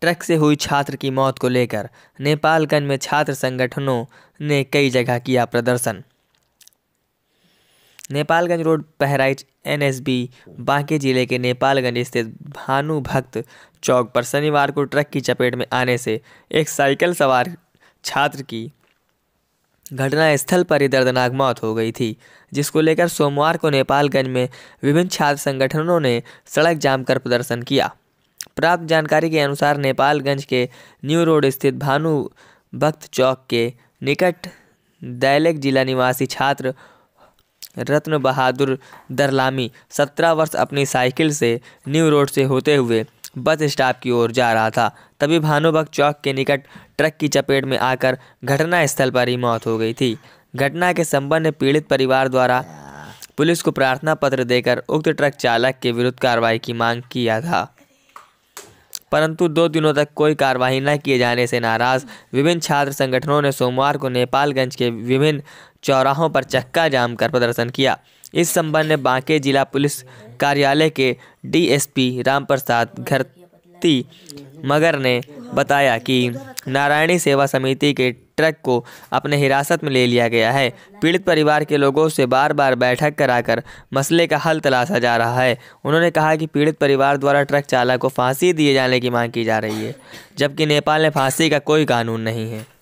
truck से हुई छात्र की मौत को लेकर नेपालगंज में छात्र संगठनों ने कई जगह किया प्रदर्शन Nepalganj road S NSB Banke जिले के नेपालगंज स्थित भानु भक्त चौक पर शनिवार को ट्रक की चपेट में आने से एक साइकिल सवार छात्र की घटना स्थल पर ही दर्दनाक मौत हो गई थी जिसको लेकर सोमवार को नेपालगंज में विभिन्न छात्र संगठनों ने सड़क जाम कर प्रदर्शन किया प्राप्त जानकारी के अनुसार नेपालगंज के न्यू रोड स्थित भानु भक्त चौक के निकट दैलेक जिला निवासी छात्र रत्न बहादुर दरलामी सत्रह वर्ष अपनी साइकिल से न्यू रोड से होते हुए बस स्टॉप की ओर जा रहा था तभी भानुभक्त चौक के निकट ट्रक की चपेट में आकर घटनास्थल पर ही मौत हो गई थी घटना के संबंध में पीड़ित परिवार द्वारा पुलिस को प्रार्थना पत्र देकर उक्त ट्रक चालक के विरुद्ध कार्रवाई की मांग किया था परंतु दो दिनों तक कोई कार्रवाई न किए जाने से नाराज विभिन्न छात्र संगठनों ने सोमवार को नेपालगंज के विभिन्न चौराहों पर चक्का जाम कर प्रदर्शन किया इस संबंध में बांके जिला पुलिस कार्यालय के डीएसपी रामप्रसाद घरती मगर ने बताया कि नारायणी सेवा समिति के ट्रक को अपने हिरासत में ले लिया गया है पीड़ित परिवार के लोगों से बार बार बैठक कराकर मसले का हल तलाशा जा रहा है उन्होंने कहा कि पीड़ित परिवार द्वारा ट्रक चालक को फांसी दिए जाने की मांग की जा रही है जबकि नेपाल में फांसी का कोई कानून नहीं है